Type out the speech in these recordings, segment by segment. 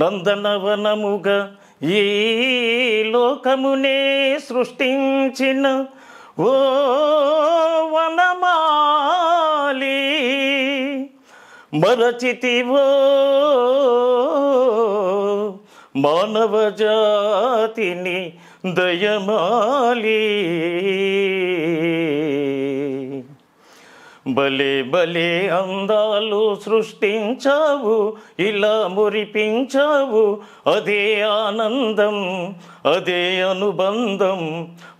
నందనవనముగ ఈ లోకమునే సృష్టించిన ఓ వనమాలి మరచితివో మానవ జాతిని దయమాలి బలి బలి అందాలు సృష్టించావు ఇలా మురిపించావు అదే ఆనందం అదే అనుబంధం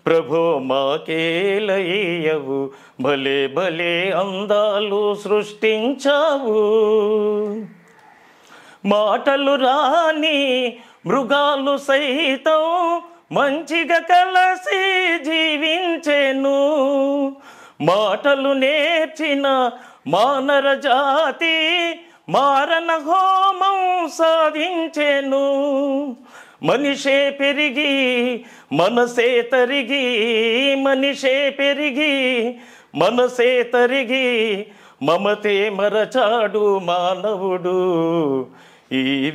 ప్రభో మాకేలయ్యవు భలే భలే అందాలు సృష్టించావు మాటలు రాని మృగాలు సైతం మంచిగా కలసి జీవించెను మాటలు నేర్చిన మానర జాతి మారణ హోమం సాధించెను మనిషే పెరిగి మనసే తరిగి మనిషే పెరిగి మనసే తరిగి మమతే మరచాడు మానవుడు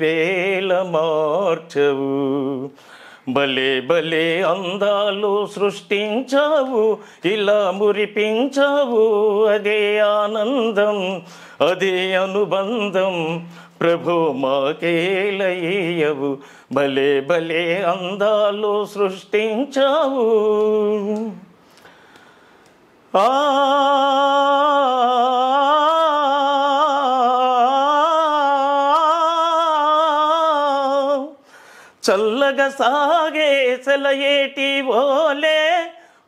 వేళ మార్చవు బలే బలే అందాలు సృష్టించావు ఇలా మురిపించావు అదే ఆనందం అదే అనుబంధం ప్రభు మాకేలయ్యవు భలే భలే అందాలు సృష్టించావు ఆ చల్లగా సాగే సెలయేటి ఓలే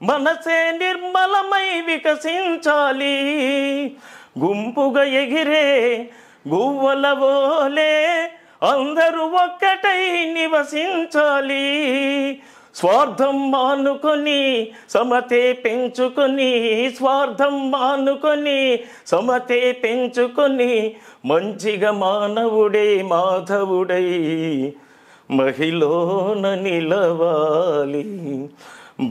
మనసే నిర్మలమై వికసించాలి గుంపుగా ఎగిరే గువ్వల ఓలే అందరూ ఒక్కటై నివసించాలి స్వార్థం మానుకొని సమతే పెంచుకొని స్వార్థం మానుకొని సమతే పెంచుకొని మంచిగా మానవుడే మాధవుడై మహిళన నిలవాలి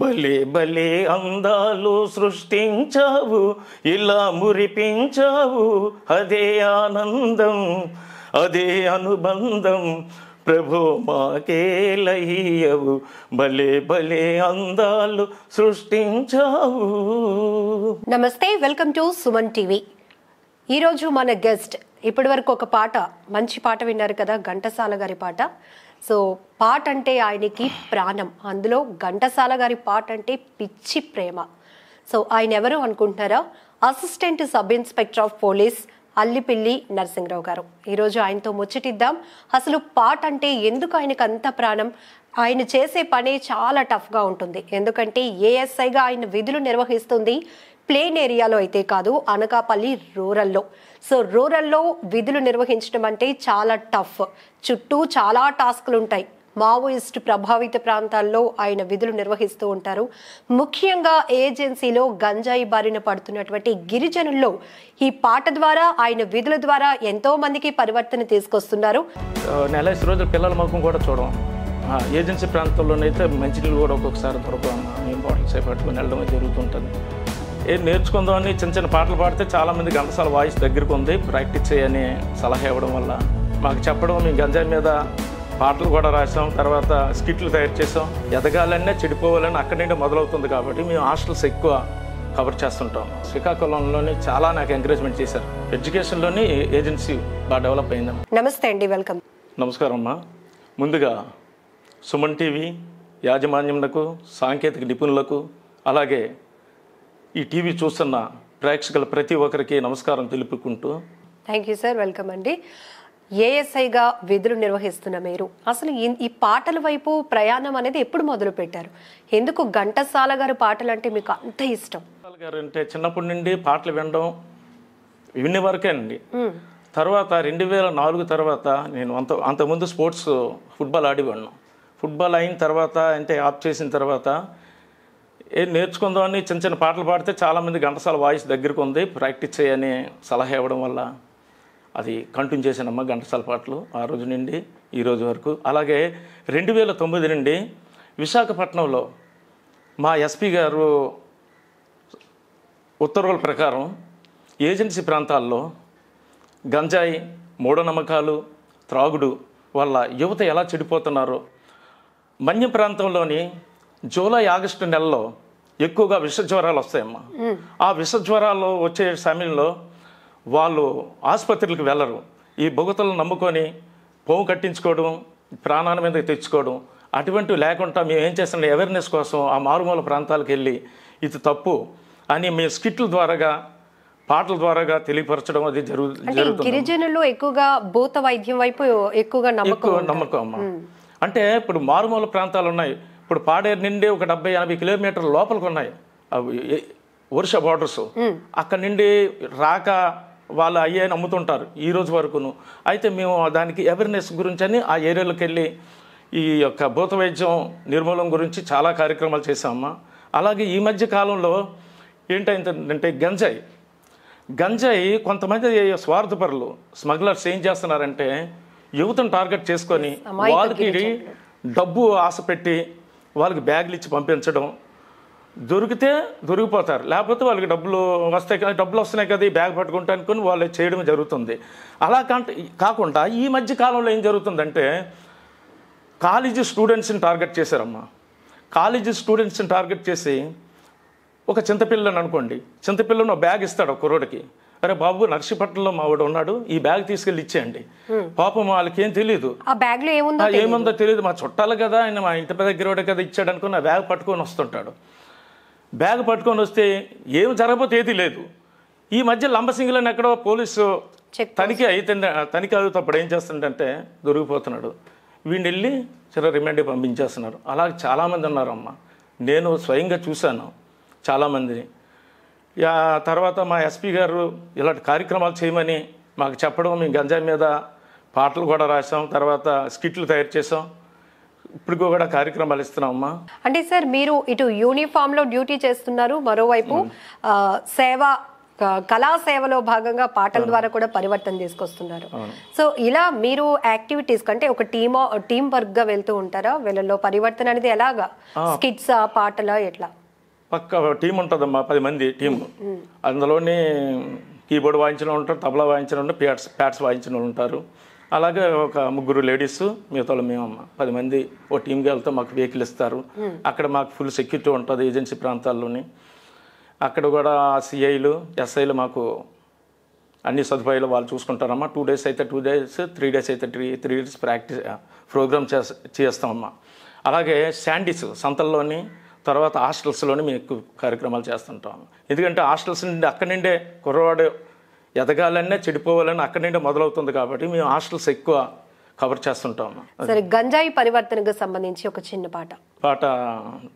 భలే భలే అందాలు సృష్టించావు ఇలా మురిపించావు అదే ఆనందం అదే అనుబంధం ప్రభు మాకేలయ్యవు భలే భలే అందాలు సృష్టించావు నమస్తే వెల్కమ్ టు సుమన్ టీవీ ఈరోజు మన గెస్ట్ ఇప్పటి వరకు ఒక పాట మంచి పాట విన్నారు కదా ఘంటసాల గారి పాట సో పాట అంటే ఆయనకి ప్రాణం అందులో ఘంటసాల గారి పాట అంటే పిచ్చి ప్రేమ సో ఆయన ఎవరు అనుకుంటున్నారా assistant sub inspector of police Allipilli Narasimharao garu ఈరోజు ఆయనతో ముచ్చటిద్దాం అసలు పాట అంటే ఎందుకు ఆయనకు అంత ప్రాణం ఆయన చేసే పని చాలా టఫ్గా ఉంటుంది ఎందుకంటే ఏఎస్ఐగా ఆయన విధులు నిర్వహిస్తుంది ప్లేన్ ఏరియాలో అయితే కాదు అనకాపల్లి రూరల్లో సో రూరల్లో విధులు నిర్వహించడం అంటే చాలా టఫ్ చుట్టూ చాలా టాస్క్లు ఉంటాయి మావోయిస్ట్ ప్రభావిత ప్రాంతాల్లో ఆయన విధులు నిర్వహిస్తూ ఉంటారు ముఖ్యంగా ఏజెన్సీలో గంజాయి బారిన పడుతున్నటువంటి గిరిజనుల్లో ఈ పాట ద్వారా ఆయన విధుల ద్వారా ఎంతో మందికి పరివర్తన తీసుకొస్తున్నారు నెల రోజులు పిల్లల ముఖం కూడా చూడం ఏజెన్సీ ప్రాంతంలోనైతే మంచినీళ్ళు కూడా ఒక్కొక్కసారి దొరకడం ఇంపార్టెన్స్ పట్టుకుని వెళ్ళడం జరుగుతుంటుంది ఏం నేర్చుకుందామని చిన్న చిన్న పాటలు పాడితే చాలామంది గంటసాల వాయిస్ దగ్గరకు ఉంది ప్రాక్టీస్ చేయని సలహా ఇవ్వడం వల్ల మాకు చెప్పడం మేము గంజాయి మీద పాటలు కూడా రాసాం తర్వాత స్కిట్లు తయారు చేసాం ఎదగాలన్నా చెడిపోవాలని అక్కడి నుండి మొదలవుతుంది కాబట్టి మేము హాస్టల్స్ ఎక్కువ కవర్ చేస్తుంటాం శ్రీకాకుళంలోని చాలా నాకు ఎంకరేజ్మెంట్ చేశారు ఎడ్యుకేషన్లోని ఏజెన్సీ బాగా డెవలప్ అయిందమ్మా నమస్తే అండి వెల్కమ్ నమస్కారం అమ్మా ముందుగా సుమన్ టీవీ యాజమాన్యంలకు సాంకేతిక నిపుణులకు అలాగే ఈ టీవీ చూస్తున్న ప్రేక్షకుల ప్రతి ఒక్కరికి నమస్కారం తెలుపుకుంటూ థ్యాంక్ యూ సార్ వెల్కమ్ అండి ఏఎస్ఐగా విధులు నిర్వహిస్తున్న మీరు అసలు ఈ పాటల వైపు ప్రయాణం అనేది ఎప్పుడు మొదలు పెట్టారు ఎందుకు ఘంటసాల గారు పాటలు అంటే మీకు అంత ఇష్టం గారు అంటే చిన్నప్పటి నుండి పాటలు వినడం విన్న వరకే అండి hmm. తర్వాత రెండు వేల నాలుగు తర్వాత నేను అంత అంతకుముందు స్పోర్ట్స్ ఫుట్బాల్ ఆడి ఫుట్బాల్ అయిన తర్వాత అంటే ఆప్ చేసిన తర్వాత ఏం నేర్చుకుందామని చిన్న చిన్న పాటలు పాడితే చాలామంది ఘంటసాల వాయిస్ దగ్గరకు ఉంది ప్రాక్టీస్ చేయని సలహా ఇవ్వడం వల్ల అది కంటిన్యూ చేశానమ్మ ఘంటసాల పాటలు ఆ రోజు నుండి ఈ రోజు వరకు అలాగే రెండు వేల తొమ్మిది నుండి విశాఖపట్నంలో మా ఎస్పీ గారు ఉత్తర్వుల ప్రకారం ఏజెన్సీ ప్రాంతాల్లో గంజాయి మూఢనమ్మకాలు త్రాగుడు వల్ల యువత ఎలా చెడిపోతున్నారో మన్య ప్రాంతంలోని జూలై ఆగస్టు నెలలో ఎక్కువగా విష జ్వరాలు వస్తాయమ్మా ఆ విష జ్వరాలు వచ్చే సమయంలో వాళ్ళు ఆసుపత్రులకు వెళ్ళరు ఈ భుగతలు నమ్ముకొని పోము కట్టించుకోవడం ప్రాణాల మీద తెచ్చుకోవడం అటువంటివి లేకుండా మేము ఏం చేస్తున్నాం అవేర్నెస్ కోసం ఆ మారుమూల ప్రాంతాలకు వెళ్ళి ఇది తప్పు అని మేము స్కిట్ల ద్వారాగా పాటల ద్వారాగా తెలియపరచడం అది జరుగుతుంది గిరిజనులు ఎక్కువగా భూత వైద్యం వైపు ఎక్కువగా నమ్మకం నమ్మకం అంటే ఇప్పుడు మారుమూల ప్రాంతాలు ఉన్నాయి ఇప్పుడు పాడేరు నిండి ఒక డెబ్బై ఎనభై కిలోమీటర్ల లోపలికి ఉన్నాయి ఒరిషా బార్డర్స్ అక్కడ నుండి రాక వాళ్ళు అయ్యాయని అమ్ముతుంటారు ఈ రోజు వరకును అయితే మేము దానికి అవేర్నెస్ గురించి అని ఆ ఏరియాలోకి వెళ్ళి ఈ యొక్క భూత వైద్యం నిర్మూలన గురించి చాలా కార్యక్రమాలు చేశామా అలాగే ఈ మధ్య కాలంలో ఏంటంటే గంజాయి గంజాయి కొంతమంది స్వార్థపరులు స్మగ్లర్స్ ఏం చేస్తున్నారంటే యువతను టార్గెట్ చేసుకొని వాళ్ళకి డబ్బు ఆశ పెట్టి వాళ్ళకి బ్యాగులు ఇచ్చి పంపించడం దొరికితే దొరికిపోతారు లేకపోతే వాళ్ళకి డబ్బులు వస్తాయి కదా డబ్బులు వస్తున్నాయి కదా ఈ బ్యాగ్ పట్టుకుంటా అనుకుని వాళ్ళు చేయడం జరుగుతుంది అలా కాకుండా ఈ మధ్య కాలంలో ఏం జరుగుతుందంటే కాలేజీ స్టూడెంట్స్ని టార్గెట్ చేశారమ్మా కాలేజీ స్టూడెంట్స్ని టార్గెట్ చేసి ఒక చింతపిల్లని అనుకోండి చింతపిల్లని ఒక బ్యాగ్ ఇస్తాడు ఒక కుర్రోడికి అరే బాబు మా వాడు ఉన్నాడు ఈ బ్యాగ్ తీసుకెళ్ళి ఇచ్చేయండి పాపం వాళ్ళకి ఏం తెలియదు ఏముందో తెలియదు మా చుట్టాలు కదా ఆయన మా ఇంటి దగ్గర కదా ఇచ్చాడు అనుకుని బ్యాగ్ పట్టుకొని వస్తుంటాడు బ్యాగ్ పట్టుకొని వస్తే ఏం జరగబోతే ఏది లేదు ఈ మధ్య లంబసింగిలో ఎక్కడో పోలీసు తనిఖీ అయితే తనిఖీ అవుతప్పుడు ఏం చేస్తుందంటే దొరికిపోతున్నాడు వీడిని వెళ్ళి చిన్న రిమాండ్ పంపించేస్తున్నారు అలా చాలామంది ఉన్నారమ్మ నేను స్వయంగా చూశాను చాలామందిని తర్వాత మా ఎస్పీ గారు ఇలాంటి కార్యక్రమాలు చేయమని మాకు చెప్పడం మేము గంజాయి మీద పాటలు కూడా రాసాం తర్వాత స్కిట్లు తయారు చేసాం ఇప్పుడు కూడా కార్యక్రమాలు ఇస్తున్నామమ్మా అంటే సార్ మీరు ఇటు లో డ్యూటీ చేస్తున్నారు మరోవైపు సేవ కళా సేవలో భాగంగా పాటల ద్వారా కూడా పరివర్తన తీసుకొస్తున్నారు సో ఇలా మీరు యాక్టివిటీస్ అంటే ఒక టీమ్ టీమ్ వర్క్గా వెళ్తూ ఉంటారా వీళ్ళలో పరివర్తన అనేది ఎలాగా స్కిట్స్ పాటలా ఎట్లా పక్క టీం ఉంటుందమ్మా పది మంది టీము అందులోని కీబోర్డ్ వాయించిన ఉంటారు తబలా వాయించిన ఉంటారు ప్యాడ్స్ ప్యాడ్స్ వాయించిన వాళ్ళు ఉంటారు అలాగే ఒక ముగ్గురు లేడీస్ మిగతా మేమమ్మ పది మంది ఓ టీంకి వెళ్తే మాకు వెహికల్ ఇస్తారు అక్కడ మాకు ఫుల్ సెక్యూరిటీ ఉంటుంది ఏజెన్సీ ప్రాంతాల్లోని అక్కడ కూడా సిఐలు ఎస్ఐలు మాకు అన్ని సదుపాయాలు వాళ్ళు చూసుకుంటారమ్మా టూ డేస్ అయితే టూ డేస్ త్రీ డేస్ అయితే three three days practice program చేస్తామమ్మా అలాగే శాండీస్ సంతల్లోని తర్వాత హాస్టల్స్లోనే మేము ఎక్కువ కార్యక్రమాలు చేస్తుంటాం ఎందుకంటే హాస్టల్స్ నుండి అక్కడి నుండే కుర్రవాడు ఎదగాలన్నా చెడిపోవాలని అక్కడి నుండే మొదలవుతుంది కాబట్టి మేము హాస్టల్స్ ఎక్కువ కవర్ చేస్తుంటాము సరే గంజాయి పరివర్తనకు సంబంధించి ఒక చిన్న పాట పాట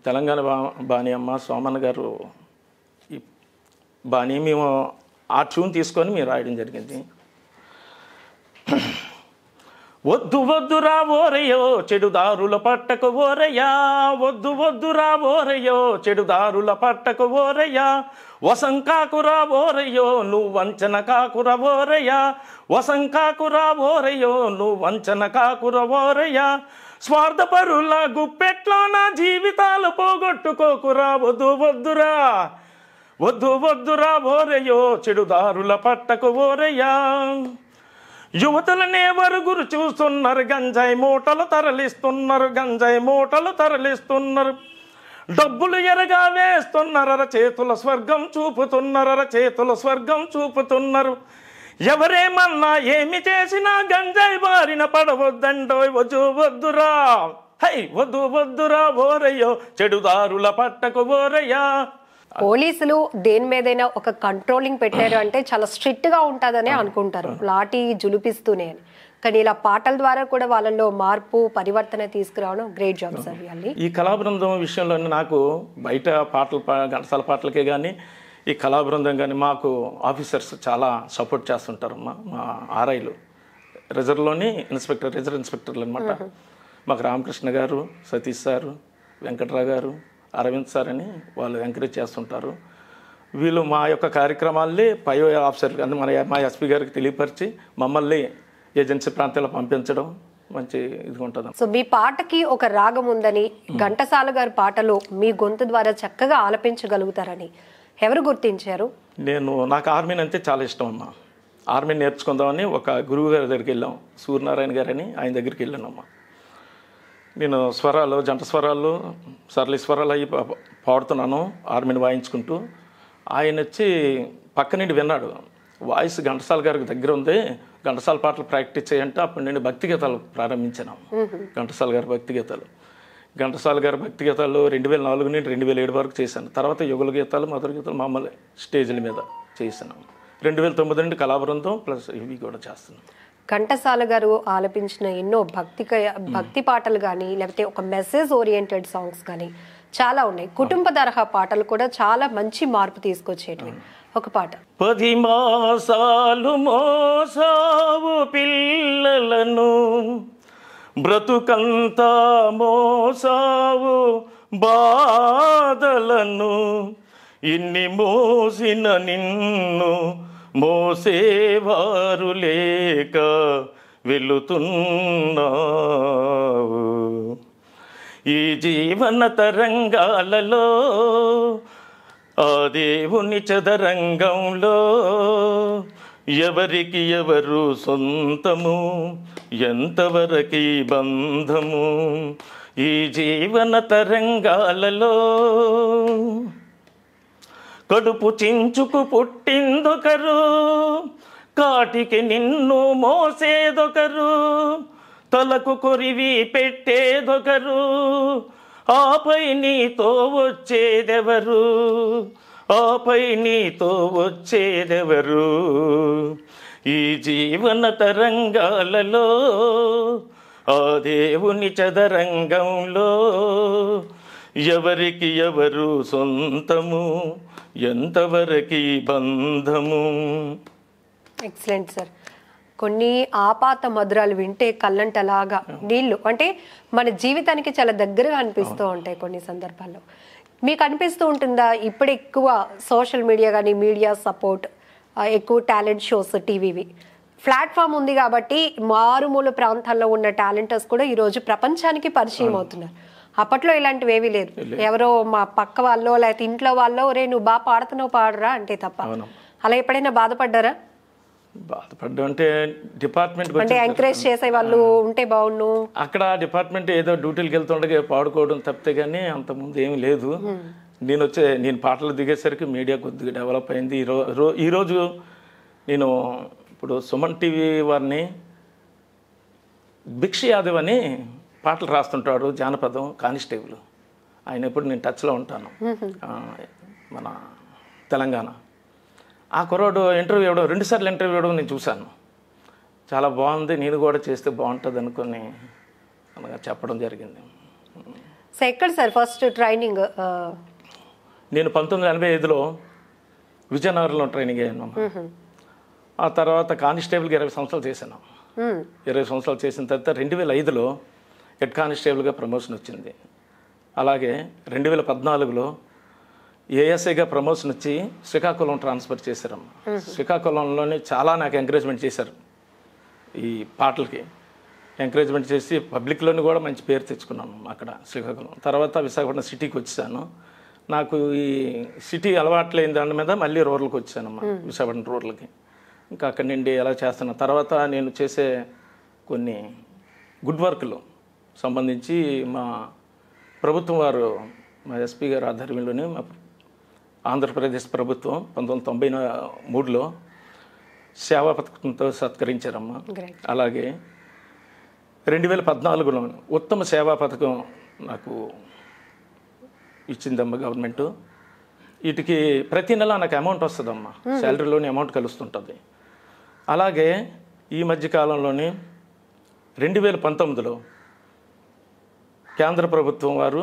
తెలంగాణ బా బాణి అమ్మ సోమన్ గారు బాణి మేము ఆ ట్యూన్ తీసుకొని మేము రాయడం జరిగింది వద్దు వద్దురా ఓరయో చెడుదారుల పట్టకు ఓరయా వద్దు వద్దురా ఓరయో చెడుదారుల పట్టకు వసం వసంకాకురా ఓరయ్యో నువ్వు వంచన కాకుర వసం వసంకాకురా ఓరయ్యో నువ్వు వంచన కాకుర ఓరయ్యా స్వార్థపరుల గుప్పెట్లో నా జీవితాలు పోగొట్టుకోకురా వద్దు వద్దురా వద్దు వద్దురా ఓరయ్యో చెడుదారుల పట్టకు ఓరయా యువతలనేవరు గురు చూస్తున్నారు గంజాయి మూటలు తరలిస్తున్నారు గంజాయి మూటలు తరలిస్తున్నారు డబ్బులు ఎరగా వేస్తున్నారర చేతుల స్వర్గం చూపుతున్నారర చేతుల స్వర్గం చూపుతున్నారు ఎవరేమన్నా ఏమి చేసినా గంజాయి బారిన పడవద్దండో వజు వద్దురా హై వద్దు వద్దురా ఓరయ్యో చెడుదారుల పట్టకు ఓరయ్యా పోలీసులు దేని మీదైనా ఒక కంట్రోలింగ్ పెట్టారు అంటే చాలా స్ట్రిక్ట్ గా ఉంటుందనే అనుకుంటారు లాఠీ జులిపిస్తూనే అని కానీ ఇలా పాటల ద్వారా కూడా వాళ్ళలో మార్పు పరివర్తన తీసుకురావడం గ్రేట్ జాబ్ సార్ ఈ ఈ కళాబృందం విషయంలో నాకు బయట పాటలు ఘంటసాల పాటలకే కానీ ఈ కళాబృందం కానీ మాకు ఆఫీసర్స్ చాలా సపోర్ట్ చేస్తుంటారు మా మా ఆర్ఐలు రిజర్వ్లోని ఇన్స్పెక్టర్ రిజర్వ్ ఇన్స్పెక్టర్లు అనమాట మాకు రామకృష్ణ గారు సతీష్ సారు వెంకట్రావు గారు అరవింద్ సార్ అని వాళ్ళు ఎంకరేజ్ చేస్తుంటారు వీళ్ళు మా యొక్క కార్యక్రమాల్ని పై ఆఫీసర్ అంటే మన మా ఎస్పీ గారికి తెలియపరిచి మమ్మల్ని ఏజెన్సీ ప్రాంతాల్లో పంపించడం మంచి ఇది ఉంటుంది సో మీ పాటకి ఒక రాగం ఉందని ఘంటసాల గారి పాటలో మీ గొంతు ద్వారా చక్కగా ఆలపించగలుగుతారని ఎవరు గుర్తించారు నేను నాకు ఆర్మీని అంటే చాలా ఇష్టం అమ్మా ఆర్మీ నేర్చుకుందామని ఒక గురువు గారి దగ్గరికి వెళ్ళాం సూర్యనారాయణ గారని ఆయన దగ్గరికి వెళ్ళాను అమ్మా నేను స్వరాలు జంట స్వరాలు సరళి స్వరాలు అవి పాడుతున్నాను ఆర్మీని వాయించుకుంటూ ఆయన వచ్చి పక్క నుండి విన్నాడు వాయిస్ ఘంటసాల గారికి దగ్గర ఉంది ఘంటసాల పాటలు ప్రాక్టీస్ చేయంటే అప్పుడు నేను భక్తిగీతాలు ప్రారంభించాను ఘంటసాల గారి భక్తిగీతాలు ఘంటసాల గారి భక్తిగీతాలు రెండు వేల నాలుగు నుండి రెండు వేల ఏడు వరకు చేశాను తర్వాత యుగుల గీతాలు మధుర గీతాలు మామూలు స్టేజ్ల మీద చేసాను రెండు వేల తొమ్మిది నుండి కళాబృందం ప్లస్ ఇవి కూడా చేస్తున్నాను ఘంటసాల గారు ఆలపించిన ఎన్నో భక్తి భక్తి పాటలు కానీ లేకపోతే ఒక మెసేజ్ ఓరియంటెడ్ సాంగ్స్ కానీ చాలా ఉన్నాయి కుటుంబ తరహా పాటలు కూడా చాలా మంచి మార్పు తీసుకొచ్చేటివి ఒక పాట పది మాసాలు మోసావు పిల్లలను బ్రతుకంతా మోసావు బాధలను ఇన్ని మోసిన నిన్ను మోసేవారు లేక వెళ్ళుతున్నావు ఈ జీవన తరంగాలలో ఆ దేవుని చదరంగంలో ఎవరికి ఎవరు సొంతము ఎంతవరకి బంధము ఈ జీవన తరంగాలలో కడుపు చించుకు పుట్టిందొకరు కాటికి నిన్ను మోసేదొకరు తలకు కొరివి పెట్టేదొకరు ఆపై నీతో వచ్చేదెవరు ఆపై నీతో వచ్చేదెవరు ఈ జీవన తరంగాలలో ఆ దేవుని చదరంగంలో ఎవరికి ఎవరు సొంతము ఎంతవరకి బంధము ఎక్సలెంట్ సార్ కొన్ని ఆపాత మధురాలు వింటే కళ్ళంటలాగా నీళ్ళు అంటే మన జీవితానికి చాలా దగ్గరగా అనిపిస్తూ ఉంటాయి కొన్ని సందర్భాల్లో మీకు అనిపిస్తూ ఉంటుందా ఇప్పుడు ఎక్కువ సోషల్ మీడియా కానీ మీడియా సపోర్ట్ ఎక్కువ టాలెంట్ షోస్ టీవీవి ప్లాట్ఫామ్ ఉంది కాబట్టి మారుమూల ప్రాంతాల్లో ఉన్న టాలెంటర్స్ కూడా ఈరోజు ప్రపంచానికి పరిచయం అవుతున్నారు అప్పట్లో ఇలాంటివి ఏవి లేదు ఎవరో మా పక్క వాళ్ళో లేకపోతే ఇంట్లో వాళ్ళో రే నువ్వు బాగా పాడుతున్నావు పాడురా అంటే తప్ప అలా ఎప్పుడైనా బాధపడ్డారా బాధపడ్డం అంటే డిపార్ట్మెంట్ అంటే ఎంకరేజ్ చేసే వాళ్ళు ఉంటే బాగుండు అక్కడ డిపార్ట్మెంట్ ఏదో డ్యూటీలకు వెళ్తుండగా పాడుకోవడం తప్పితే కానీ ముందు ఏమీ లేదు నేను వచ్చే నేను పాటలు దిగేసరికి మీడియా కొద్దిగా డెవలప్ అయింది ఈరో ఈరోజు నేను ఇప్పుడు సుమన్ టీవీ వారిని భిక్ష యాదవ్ అని పాటలు రాస్తుంటాడు జానపదం కానిస్టేబుల్ ఆయన ఎప్పుడు నేను టచ్లో ఉంటాను మన తెలంగాణ ఆ కుర్రాడు ఇంటర్వ్యూ ఇవ్వడం రెండుసార్లు ఇంటర్వ్యూ ఇవ్వడం నేను చూశాను చాలా బాగుంది నేను కూడా చేస్తే బాగుంటుంది అనుకుని చెప్పడం జరిగింది సో ఎక్కడ సార్ ఫస్ట్ ట్రైనింగ్ నేను పంతొమ్మిది వందల ఎనభై ఐదులో విజయనగరంలో ట్రైనింగ్ అయ్యాను ఆ తర్వాత కానిస్టేబుల్కి ఇరవై సంవత్సరాలు చేశాను ఇరవై సంవత్సరాలు చేసిన తర్వాత రెండు వేల ఐదులో హెడ్ కానిస్టేబుల్గా ప్రమోషన్ వచ్చింది అలాగే రెండు వేల పద్నాలుగులో ఏఎస్ఐగా ప్రమోషన్ వచ్చి శ్రీకాకుళం ట్రాన్స్ఫర్ చేశారు శ్రీకాకుళంలోనే చాలా నాకు ఎంకరేజ్మెంట్ చేశారు ఈ పాటలకి ఎంకరేజ్మెంట్ చేసి పబ్లిక్లోని కూడా మంచి పేరు తెచ్చుకున్నాను అక్కడ శ్రీకాకుళం తర్వాత విశాఖపట్నం సిటీకి వచ్చాను నాకు ఈ సిటీ అలవాట్లేని దాని మీద మళ్ళీ రోడ్లకు వచ్చానమ్మా విశాఖపట్నం రోడ్లకి ఇంకా అక్కడి నుండి ఎలా చేస్తున్నా తర్వాత నేను చేసే కొన్ని గుడ్ వర్క్లు సంబంధించి మా ప్రభుత్వం వారు మా ఎస్పీ గారి ఆధ్వర్యంలోనే మా ఆంధ్రప్రదేశ్ ప్రభుత్వం పంతొమ్మిది తొంభై మూడులో సేవా పథకంతో సత్కరించారమ్మా అలాగే రెండు వేల పద్నాలుగులో ఉత్తమ సేవా పథకం నాకు ఇచ్చిందమ్మా గవర్నమెంట్ వీటికి ప్రతి నెల నాకు అమౌంట్ వస్తుందమ్మా hmm. శాలరీలోని అమౌంట్ కలుస్తుంటుంది అలాగే ఈ మధ్య రెండు వేల పంతొమ్మిదిలో కేంద్ర ప్రభుత్వం వారు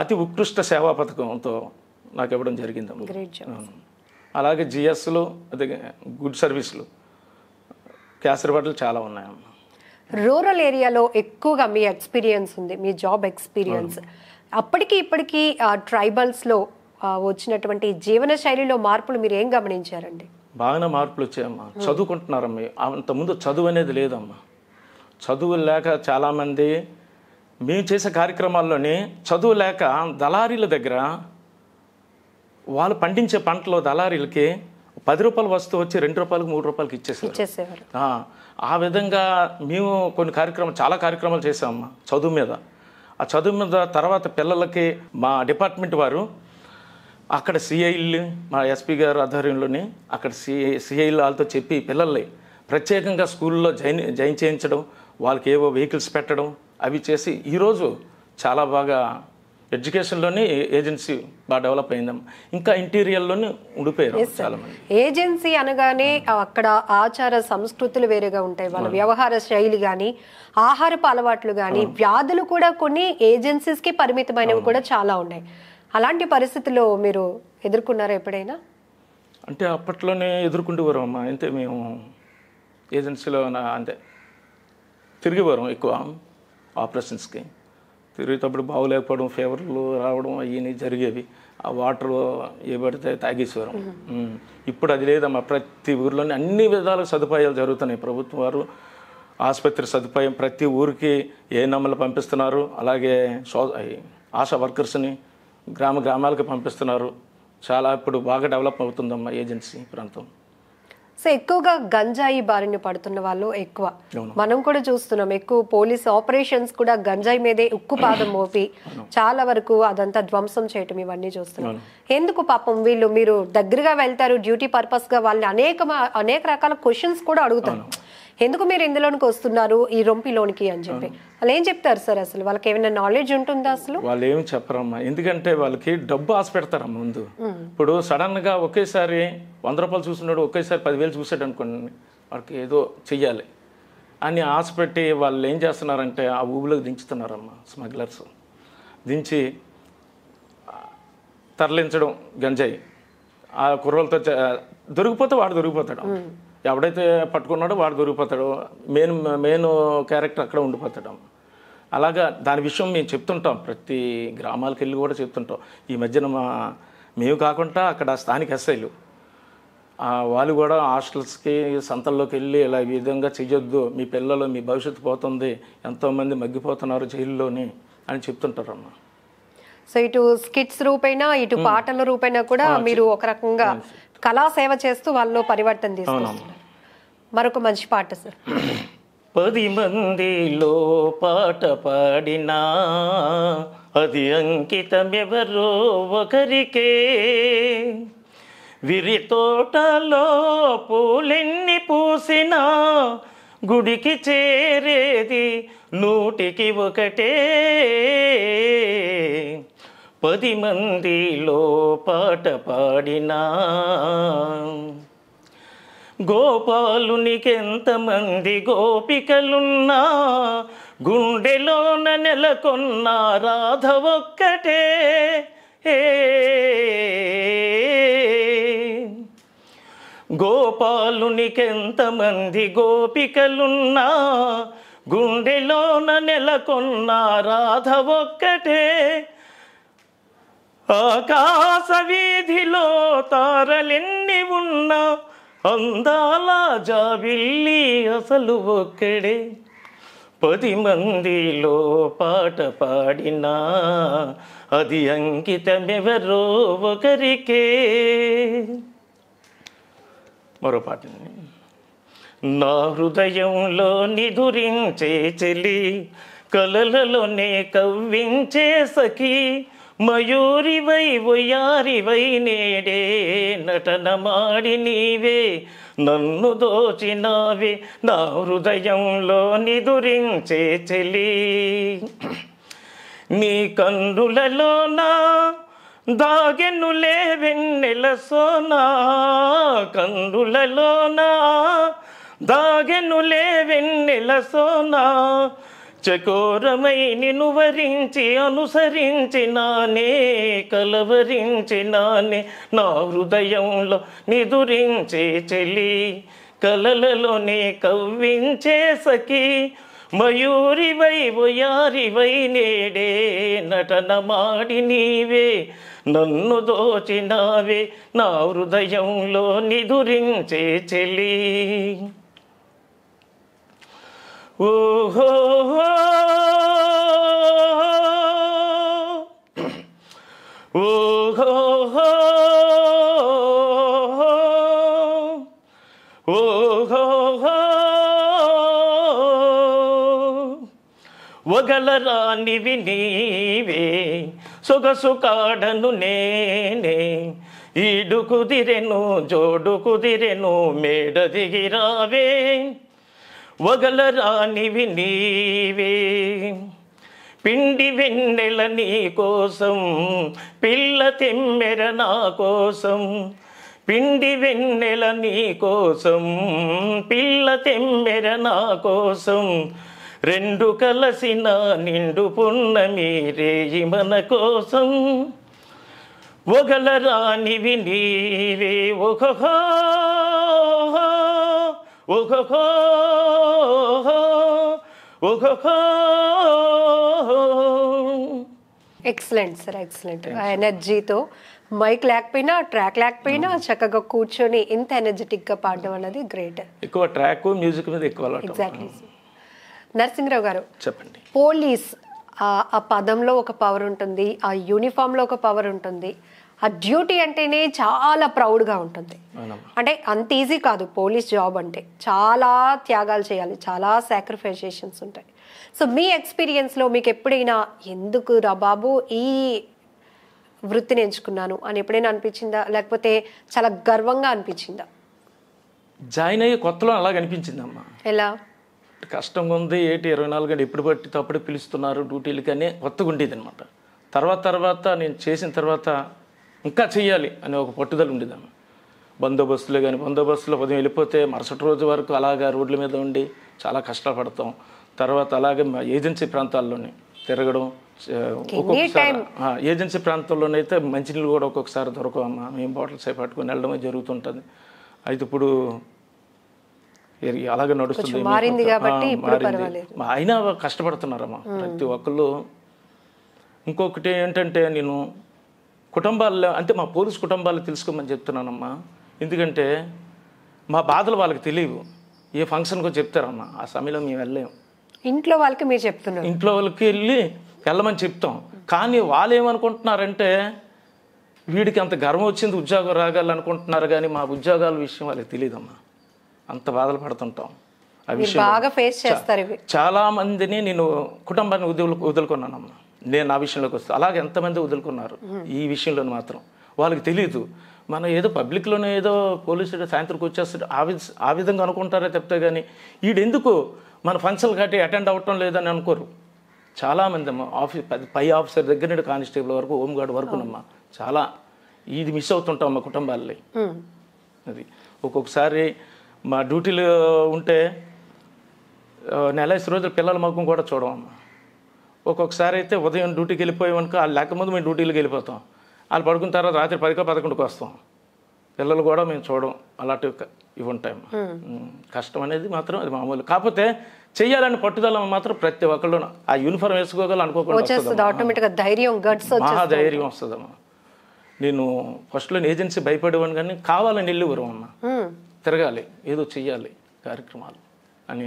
అతి ఉత్కృష్ట సేవా పథకంతో నాకు ఇవ్వడం జరిగింది అలాగే జిఎస్లు అదే గుడ్ సర్వీసులు కేసరిబాట్లు చాలా ఉన్నాయమ్మ రూరల్ ఏరియాలో ఎక్కువగా మీ ఎక్స్పీరియన్స్ ఉంది మీ జాబ్ ఎక్స్పీరియన్స్ అప్పటికి ఇప్పటికీ ట్రైబల్స్లో వచ్చినటువంటి జీవన శైలిలో మార్పులు మీరు ఏం గమనించారండి బాగానే మార్పులు వచ్చాయమ్మా చదువుకుంటున్నారమ్మా అంతకుముందు చదువు అనేది లేదమ్మా చదువు లేక చాలామంది మేము చేసే కార్యక్రమాల్లోని చదువు లేక దళారీల దగ్గర వాళ్ళు పండించే పంటలో దళారీలకి పది రూపాయలు వస్తువు వచ్చి రెండు రూపాయలకు మూడు రూపాయలకి ఇచ్చేసి ఆ విధంగా మేము కొన్ని కార్యక్రమం చాలా కార్యక్రమాలు చేసామమ్మా చదువు మీద ఆ చదువు మీద తర్వాత పిల్లలకి మా డిపార్ట్మెంట్ వారు అక్కడ సిఐలు మా ఎస్పీ గారు ఆధ్వర్యంలోనే అక్కడ సిఐ సిఐలు వాళ్ళతో చెప్పి పిల్లల్ని ప్రత్యేకంగా స్కూల్లో జైన్ జైన్ చేయించడం వాళ్ళకి ఏవో వెహికల్స్ పెట్టడం అవి చేసి ఈరోజు చాలా బాగా ఎడ్యుకేషన్లోనే ఏజెన్సీ బాగా డెవలప్ అయిందాం ఇంకా ఇంటీరియర్లోనే ఉండిపోయారు మంది ఏజెన్సీ అనగానే అక్కడ ఆచార సంస్కృతులు వేరేగా ఉంటాయి వాళ్ళ వ్యవహార శైలి కానీ ఆహారపు అలవాట్లు కానీ వ్యాధులు కూడా కొన్ని ఏజెన్సీస్కి పరిమితమైనవి కూడా చాలా ఉన్నాయి అలాంటి పరిస్థితుల్లో మీరు ఎదుర్కొన్నారా ఎప్పుడైనా అంటే అప్పట్లోనే ఎదుర్కొంటూ అమ్మ అంతే మేము ఏజెన్సీలో అంతే తిరిగేవారం ఎక్కువ ఆపరేషన్స్కి తిరిగేటప్పుడు బాగులేకపోవడం ఫీవర్లు రావడం అవన్నీ జరిగేవి ఆ వాటర్ ఏ పడితే తాగేశ్వరం ఇప్పుడు అది లేదమ్మా ప్రతి ఊర్లోనే అన్ని విధాల సదుపాయాలు జరుగుతున్నాయి ప్రభుత్వం వారు ఆసుపత్రి సదుపాయం ప్రతి ఊరికి ఏ నమ్మలు పంపిస్తున్నారు అలాగే సో ఆశా వర్కర్స్ని గ్రామ గ్రామాలకు పంపిస్తున్నారు చాలా ఇప్పుడు బాగా డెవలప్ అవుతుందమ్మా ఏజెన్సీ ప్రాంతం సో ఎక్కువగా గంజాయి బారిన పడుతున్న వాళ్ళు ఎక్కువ మనం కూడా చూస్తున్నాం ఎక్కువ పోలీస్ ఆపరేషన్స్ కూడా గంజాయి మీదే ఉక్కు పాదం మోపి చాలా వరకు అదంతా ధ్వంసం చేయటం ఇవన్నీ చూస్తున్నాం ఎందుకు పాపం వీళ్ళు మీరు దగ్గరగా వెళ్తారు డ్యూటీ పర్పస్ గా వాళ్ళని అనేక అనేక రకాల క్వశ్చన్స్ కూడా అడుగుతారు ఎందుకు మీరు ఇందులోనికి వస్తున్నారు ఈ రొంపిలోనికి అని చెప్పి వాళ్ళు ఏం చెప్తారు సార్ అసలు వాళ్ళకి ఏమైనా నాలెడ్జ్ ఉంటుందా అసలు వాళ్ళు ఏమి చెప్పరమ్మా ఎందుకంటే వాళ్ళకి డబ్బు ఆశ పెడతారమ్మ ముందు ఇప్పుడు సడన్గా ఒకేసారి వంద రూపాయలు చూస్తున్నాడు ఒకేసారి పదివేలు చూసాడు అనుకోండి వాళ్ళకి ఏదో చెయ్యాలి అని ఆశ పెట్టి వాళ్ళు ఏం చేస్తున్నారంటే ఆ ఊబులకు దించుతున్నారమ్మా స్మగ్లర్స్ దించి తరలించడం గంజాయి ఆ కుర్రలతో దొరికిపోతే వాడు దొరికిపోతాడు ఎవడైతే పట్టుకున్నాడో వాడు దొరికిపోతాడు మెయిన్ మెయిన్ క్యారెక్టర్ అక్కడ ఉండిపోతాడు అలాగా దాని విషయం మేము చెప్తుంటాం ప్రతి గ్రామాలకు వెళ్ళి కూడా చెప్తుంటాం ఈ మధ్యన మా మేము కాకుండా అక్కడ స్థానిక ఎస్ఐలు వాళ్ళు కూడా హాస్టల్స్కి సంతల్లోకి వెళ్ళి ఇలా ఈ విధంగా చెయ్యొద్దు మీ పిల్లలు మీ భవిష్యత్తు పోతుంది ఎంతోమంది మగ్గిపోతున్నారు జైల్లోని అని అమ్మా సో ఇటు స్కిట్స్ రూపైనా ఇటు పాటల రూపైనా కూడా మీరు ఒక రకంగా కళా సేవ చేస్తూ వాళ్ళు పరివర్తన తీసుకున్నారు మరొక మంచి పాట సార్ పది మందిలో పాట పాడినా అది ఎవరో ఒకరికే విరి తోటలో పూలెన్ని పూసినా గుడికి చేరేది నూటికి ఒకటే పది మందిలో పాట పాడినా గోపాలునికెంతమంది గోపికలున్నా గుండెలోన నెలకొన్న రాధ ఒక్కటే గోపాలునికెంతమంది గోపికలున్నా గుండెలోన నెలకొన్న రాధ ఒక్కటే ఆకాశ వీధిలో తారలెన్ని ఉన్నా అందాల జాబిల్లి అసలు ఒక్కడే పది మందిలో పాట పాడినా అది అంకితమెవరో ఒకరికే మరో పాట నా హృదయంలో నిధురించే చెలి కలలలోనే కవ్వించే సఖీ మయూరివై ఉయ్యారివై నేడే నటనమాడి నీవే నన్ను దోచినావే నా హృదయంలో నిదురించే చెలి నీ కన్నులలో నా దాగెన్నులే వెన్నెల సోనా కన్నులలోనా దాగెన్నులే వెన్నెల సోనా చకోరమై నిను వరించి కలవరించి నానే నా హృదయంలో నిదురించే చెలి కలలలోనే కవ్వించే సఖి మయూరి వై మయూరివై వై నేడే నటనమాడి నీవే నన్ను దోచినావే నా హృదయంలో నిదురించే చెలి ಓಹೋ ಓಹೋ ನೀವೇ ಸೊಗಸು ಕಾಡನು ನೇನೆ ಈಡು ಕುದಿರೆನು ಜೋಡು ಕುದಿರೆನು ಮೇಡದಿಗಿರಾವೇ వగలరానివి నీవే పిండి వెన్నెల నీ కోసం పిల్ల తెమ్మెర నా కోసం పిండి వెన్నెల నీ కోసం పిల్ల తెమ్మెర నా కోసం రెండు కలసిన నిండు పున్న మీరే మన కోసం ఒగలరానివి నీవే ఒహో ఒకొకో ఎక్సలెంట్ సార్ ఎక్సలెంట్ ఆ ఎనర్జీతో మైక్ లేకపోయినా ట్రాక్ లేకపోయినా hmm. చక్కగా కూర్చొని ఇంత ఎనర్జెటిక్గా పాడడం అనేది గ్రేట్ ఎక్కువ ట్రాక్ మ్యూజిక్ మీద ఎక్కువ ఎగ్జాక్ట్లీ నరసింహరావు గారు చెప్పండి పోలీస్ ఆ పదంలో ఒక పవర్ ఉంటుంది ఆ లో ఒక పవర్ ఉంటుంది ఆ డ్యూటీ అంటేనే చాలా ప్రౌడ్గా ఉంటుంది అంటే అంత ఈజీ కాదు పోలీస్ జాబ్ అంటే చాలా త్యాగాలు చేయాలి చాలా సాక్రిఫైజేషన్స్ ఉంటాయి సో మీ ఎక్స్పీరియన్స్లో మీకు ఎప్పుడైనా ఎందుకు రా బాబు ఈ వృత్తిని ఎంచుకున్నాను అని ఎప్పుడైనా అనిపించిందా లేకపోతే చాలా గర్వంగా అనిపించిందా జాయిన్ అయ్యే కొత్తలో అలాగ అనిపించిందమ్మా ఎలా కష్టంగా ఉంది ఏటి ఇరవై నాలుగు గంటలు ఎప్పుడు పట్టి తప్పుడు పిలుస్తున్నారు డ్యూటీలు కానీ కొత్తగా ఉండేది అనమాట తర్వాత తర్వాత నేను చేసిన తర్వాత ఇంకా చేయాలి అనే ఒక పట్టుదల ఉండేదాము ఆమె బందోబస్తులో కానీ బందోబస్తులో ఉదయం వెళ్ళిపోతే మరుసటి రోజు వరకు అలాగా రోడ్ల మీద ఉండి చాలా కష్టపడతాం తర్వాత అలాగే ఏజెన్సీ ప్రాంతాల్లోనే తిరగడం ఒక్కొక్కసారి ఏజెన్సీ ప్రాంతాల్లోనైతే మంచినీళ్ళు కూడా ఒక్కొక్కసారి అమ్మ మేము బాటిల్స్ అయి పట్టుకొని వెళ్ళడమే జరుగుతుంటుంది అయితే ఇప్పుడు అలాగే నడుస్తుంది మారింది అయినా కష్టపడుతున్నారమ్మా ప్రతి ఒక్కళ్ళు ఇంకొకటి ఏంటంటే నేను కుటుంబాల్లో అంటే మా పోలీస్ కుటుంబాలు తెలుసుకోమని చెప్తున్నానమ్మా ఎందుకంటే మా బాధలు వాళ్ళకి తెలియవు ఏ ఫంక్షన్కో చెప్తారమ్మా ఆ సమయంలో మేము వెళ్ళాము ఇంట్లో వాళ్ళకి మీరు చెప్తున్నారు ఇంట్లో వాళ్ళకి వెళ్ళి వెళ్ళమని చెప్తాం కానీ వాళ్ళు ఏమనుకుంటున్నారంటే వీడికి అంత గర్వం వచ్చింది ఉద్యోగం రాగాలి అనుకుంటున్నారు కానీ మా ఉద్యోగాల విషయం వాళ్ళకి తెలియదమ్మా అంత బాధలు పడుతుంటాం ఆ విషయం బాగా ఫేస్ చేస్తారు చాలా మందిని నేను కుటుంబాన్ని వదులు వదులుకున్నానమ్మా నేను నా విషయంలోకి వస్తాను అలాగే ఎంతమంది వదులుకున్నారు ఈ విషయంలో మాత్రం వాళ్ళకి తెలియదు మనం ఏదో పబ్లిక్లోనే ఏదో పోలీసు సాయంత్రంకి వచ్చేస్తాడు ఆ విధ ఆ విధంగా అనుకుంటారే చెప్తే కానీ వీడెందుకు మన ఫంక్షన్ కట్టి అటెండ్ అవ్వటం లేదని అనుకోరు చాలామంది అమ్మ ఆఫీస్ పై ఆఫీసర్ దగ్గర నుండి కానిస్టేబుల్ వరకు హోంగార్డ్ అమ్మా చాలా ఇది మిస్ అవుతుంటాం మా కుటుంబాలని అది ఒక్కొక్కసారి మా డ్యూటీలు ఉంటే నెల రోజులు పిల్లల మొఖం కూడా చూడమమ్మా ఒక్కొక్కసారి అయితే ఉదయం డ్యూటీకి వెళ్ళిపోయామనుకో వాళ్ళు లేకముందు మేము డ్యూటీలకు వెళ్ళిపోతాం వాళ్ళు పడుకున్న తర్వాత రాత్రి పదికో పదకొండుకి వస్తాం పిల్లలు కూడా మేము చూడం అలాంటివి ఇవి ఉంటాయి కష్టం అనేది మాత్రం అది మామూలు కాకపోతే చేయాలని పట్టుదల మాత్రం ప్రతి ఒక్కళ్ళు ఆ యూనిఫామ్ వేసుకోగల అనుకోకుండా ధైర్యం మహా ధైర్యం వస్తుందమ్మా నేను ఫస్ట్లో ఏజెన్సీ భయపడేవాను కానీ కావాలని వెళ్ళివరు అమ్మ తిరగాలి ఏదో చెయ్యాలి కార్యక్రమాలు అని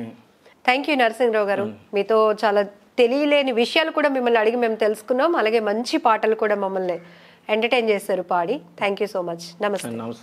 థ్యాంక్ యూ నరసింహరావు గారు మీతో చాలా తెలియలేని విషయాలు కూడా మిమ్మల్ని అడిగి మేము తెలుసుకున్నాం అలాగే మంచి పాటలు కూడా మమ్మల్ని ఎంటర్టైన్ చేశారు పాడి థ్యాంక్ యూ సో మచ్ నమస్తే